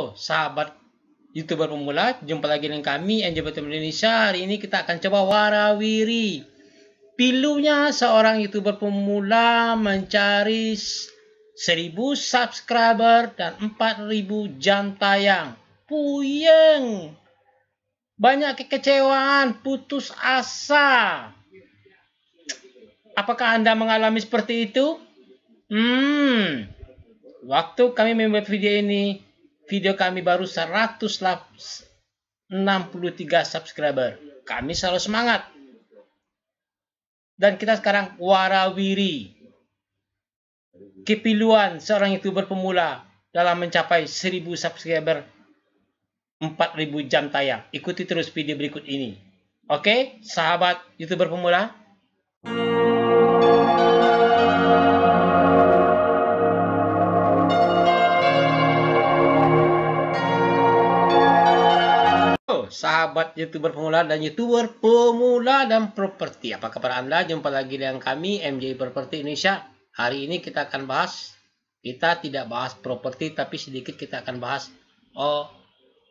Oh, sahabat youtuber pemula, jumpa lagi dengan kami NJB Indonesia. Hari ini kita akan coba warawiri. Pilunya seorang youtuber pemula mencari 1000 subscriber dan 4000 jam tayang. Puyeng. Banyak kekecewaan, putus asa. Apakah Anda mengalami seperti itu? Hmm. Waktu kami membuat video ini, video kami baru 163 subscriber. Kami selalu semangat. Dan kita sekarang warawiri. Kepiluan seorang youtuber pemula dalam mencapai 1000 subscriber 4000 jam tayang. Ikuti terus video berikut ini. Oke, sahabat youtuber pemula. Thank you. sahabat youtuber pemula dan youtuber pemula dan properti. Apa kabar Anda? Jumpa lagi dengan kami MJ Properti Indonesia. Hari ini kita akan bahas kita tidak bahas properti tapi sedikit kita akan bahas oh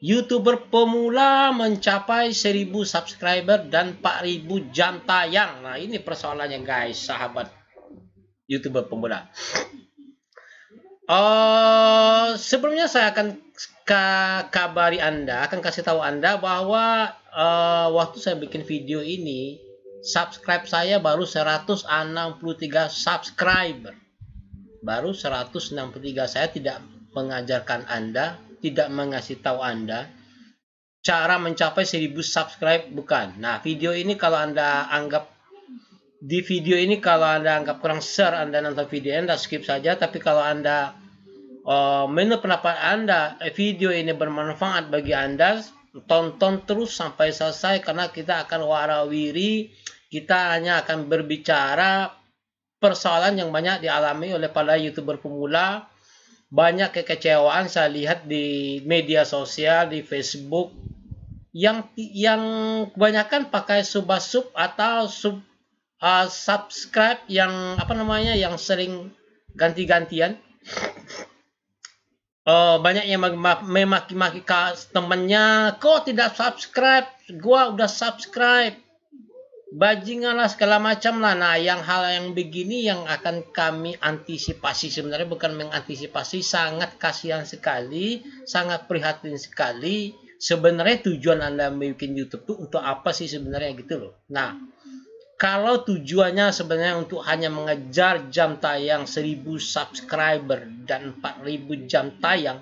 YouTuber pemula mencapai 1000 subscriber dan 4000 jam tayang. Nah, ini persoalannya guys, sahabat YouTuber pemula. Eh, sebelumnya saya akan kabari Anda, akan kasih tahu Anda bahwa uh, waktu saya bikin video ini, subscribe saya baru 163 subscriber. Baru 163. Saya tidak mengajarkan Anda, tidak mengasih tahu Anda cara mencapai 1000 subscribe bukan. Nah, video ini kalau Anda anggap di video ini kalau Anda anggap kurang share Anda nonton video Anda skip saja tapi kalau Anda Eh, menurut pendapat Anda video ini bermanfaat bagi Anda, tonton terus sampai selesai karena kita akan warawiri, kita hanya akan berbicara persoalan yang banyak dialami oleh para YouTuber pemula. Banyak kekecewaan saya lihat di media sosial, di Facebook yang yang kebanyakan pakai sub sub atau sub uh, subscribe yang apa namanya yang sering ganti-gantian uh, eh, banyak yang memaki-maki temannya. kok tidak subscribe gua udah subscribe bajingan lah segala macam lah nah yang hal yang begini yang akan kami antisipasi sebenarnya bukan mengantisipasi sangat kasihan sekali sangat prihatin sekali sebenarnya tujuan anda bikin YouTube itu untuk apa sih sebenarnya gitu loh nah kalau tujuannya sebenarnya untuk hanya mengejar jam tayang 1000 subscriber dan 4000 jam tayang,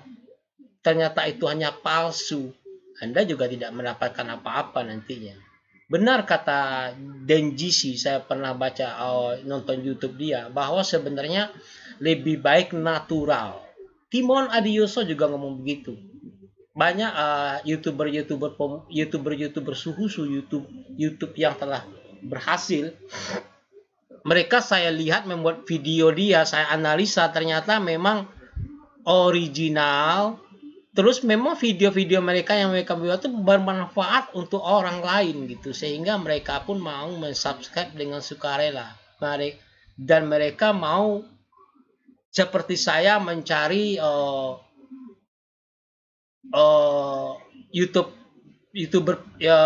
ternyata itu hanya palsu. Anda juga tidak mendapatkan apa-apa nantinya. Benar kata Denjisi, saya pernah baca oh, nonton YouTube dia, bahwa sebenarnya lebih baik natural. Timon Adioso juga ngomong begitu banyak ah, youtuber-youtuber uh, youtuber-youtuber suhu-suhu YouTube YouTube yang telah berhasil mereka saya lihat membuat video dia saya analisa ternyata memang original terus memang video-video mereka yang mereka buat itu bermanfaat untuk orang lain gitu sehingga mereka pun mau mensubscribe dengan sukarela dan mereka mau seperti saya mencari uh, uh, YouTube youtuber ya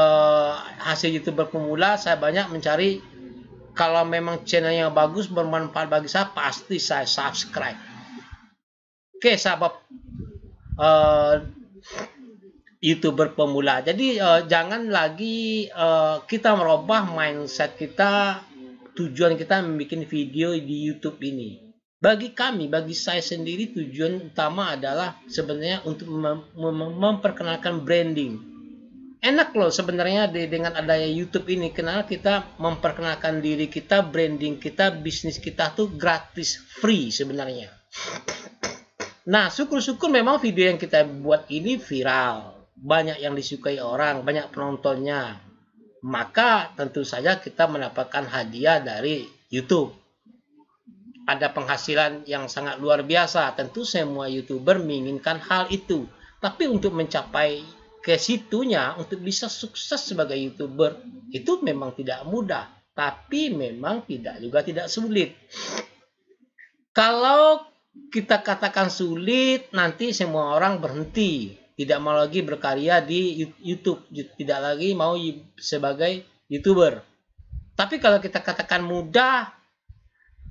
hasil youtuber pemula saya banyak mencari kalau memang channel yang bagus bermanfaat bagi saya pasti saya subscribe oke sahabat uh, youtuber pemula jadi uh, jangan lagi uh, kita merubah mindset kita tujuan kita membuat video di YouTube ini bagi kami, bagi saya sendiri tujuan utama adalah sebenarnya untuk mem mem memperkenalkan branding enak loh sebenarnya dengan adanya YouTube ini kenapa kita memperkenalkan diri kita, branding kita, bisnis kita tuh gratis free sebenarnya. Nah, syukur-syukur memang video yang kita buat ini viral. Banyak yang disukai orang, banyak penontonnya. Maka tentu saja kita mendapatkan hadiah dari YouTube. Ada penghasilan yang sangat luar biasa. Tentu semua YouTuber menginginkan hal itu. Tapi untuk mencapai ke situnya untuk bisa sukses sebagai youtuber itu memang tidak mudah tapi memang tidak juga tidak sulit kalau kita katakan sulit nanti semua orang berhenti tidak mau lagi berkarya di YouTube tidak lagi mau sebagai youtuber tapi kalau kita katakan mudah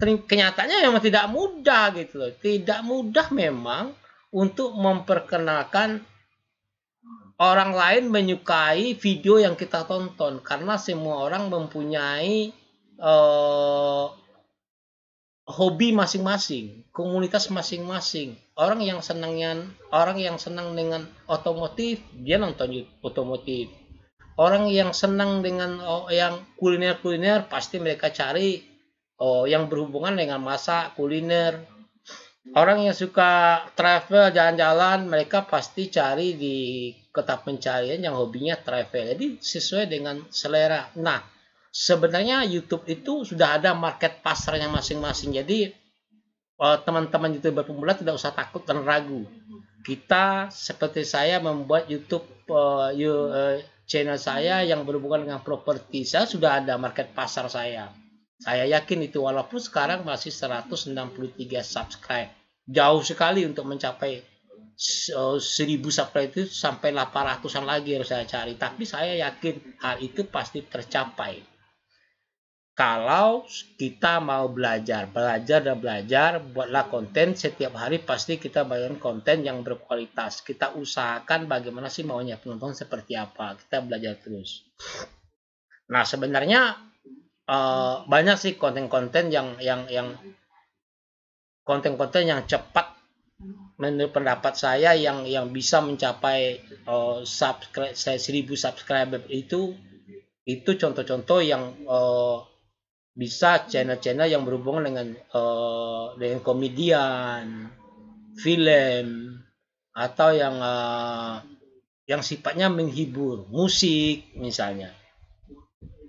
kenyataannya memang tidak mudah gitu loh tidak mudah memang untuk memperkenalkan orang lain menyukai video yang kita tonton karena semua orang mempunyai uh, hobi masing-masing, komunitas masing-masing. Orang yang senangnya orang yang senang dengan otomotif, dia nonton otomotif. Orang yang senang dengan oh, yang kuliner-kuliner pasti mereka cari oh, yang berhubungan dengan masak, kuliner Orang yang suka travel jalan-jalan, mereka pasti cari di kota pencarian yang hobinya travel. Jadi sesuai dengan selera. Nah, sebenarnya YouTube itu sudah ada market pasarnya masing-masing. Jadi eh, teman-teman youtuber pemula tidak usah takut dan ragu. Kita seperti saya membuat YouTube uh, you, uh, channel saya yang berhubungan dengan properti. Saya sudah ada market pasar saya. Saya yakin itu walaupun sekarang masih 163 subscribe jauh sekali untuk mencapai eh, seribu subscriber itu sampai 800-an lagi harus saya cari. Tapi saya yakin hal itu pasti tercapai. Kalau kita mau belajar, belajar dan belajar, buatlah konten setiap hari pasti kita bayar konten yang berkualitas. Kita usahakan bagaimana sih maunya penonton seperti apa. Kita belajar terus. Nah sebenarnya uh, banyak sih konten-konten yang yang yang konten-konten yang cepat menurut pendapat saya yang yang bisa mencapai uh, eh, subscribe saya seribu subscriber itu itu contoh-contoh yang uh, bisa channel-channel yang berhubungan dengan uh, dengan komedian, film atau yang uh, yang sifatnya menghibur, musik misalnya,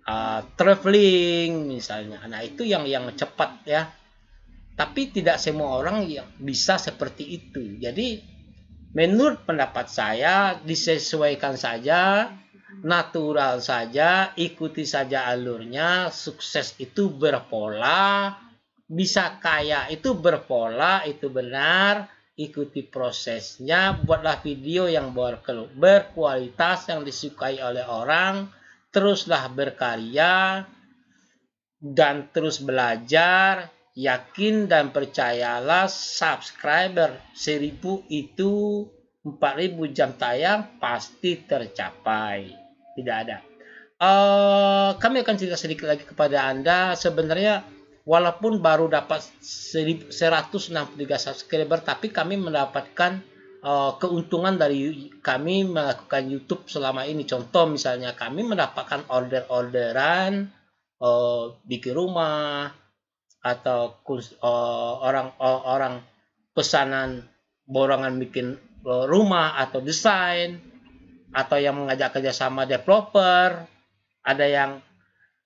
uh, traveling misalnya. Nah itu yang yang cepat ya tapi tidak semua orang yang bisa seperti itu. Jadi menurut pendapat saya disesuaikan saja, natural saja, ikuti saja alurnya. Sukses itu berpola, bisa kaya itu berpola, itu benar. Ikuti prosesnya, buatlah video yang berkualitas yang disukai oleh orang, teruslah berkarya dan terus belajar yakin dan percayalah subscriber 1000 itu 4000 jam tayang pasti tercapai tidak ada uh, kami akan cerita sedikit lagi kepada anda sebenarnya walaupun baru dapat 163 subscriber tapi kami mendapatkan uh, keuntungan dari kami melakukan YouTube selama ini contoh misalnya kami mendapatkan order-orderan uh, bikin rumah atau eh, orang eh, orang pesanan borongan bikin eh, rumah atau desain atau yang mengajak kerjasama developer ada yang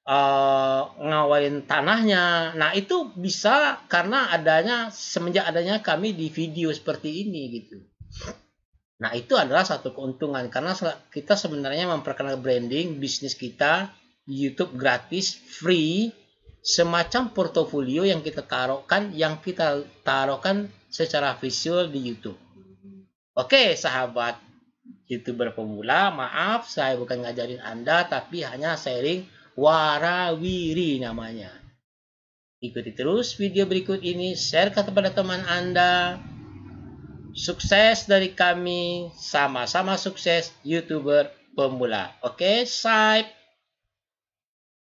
uh, ngawain tanahnya nah itu bisa karena adanya semenjak adanya kami di video seperti ini gitu nah itu adalah satu keuntungan karena kita sebenarnya memperkenalkan branding bisnis kita YouTube gratis free semacam portofolio yang kita taruhkan yang kita taruhkan secara visual di YouTube. Oke, sahabat YouTuber pemula, maaf saya bukan ngajarin Anda tapi hanya sharing warawiri namanya. Ikuti terus video berikut ini, share kepada teman Anda. Sukses dari kami, sama-sama sukses YouTuber pemula. Oke, okay,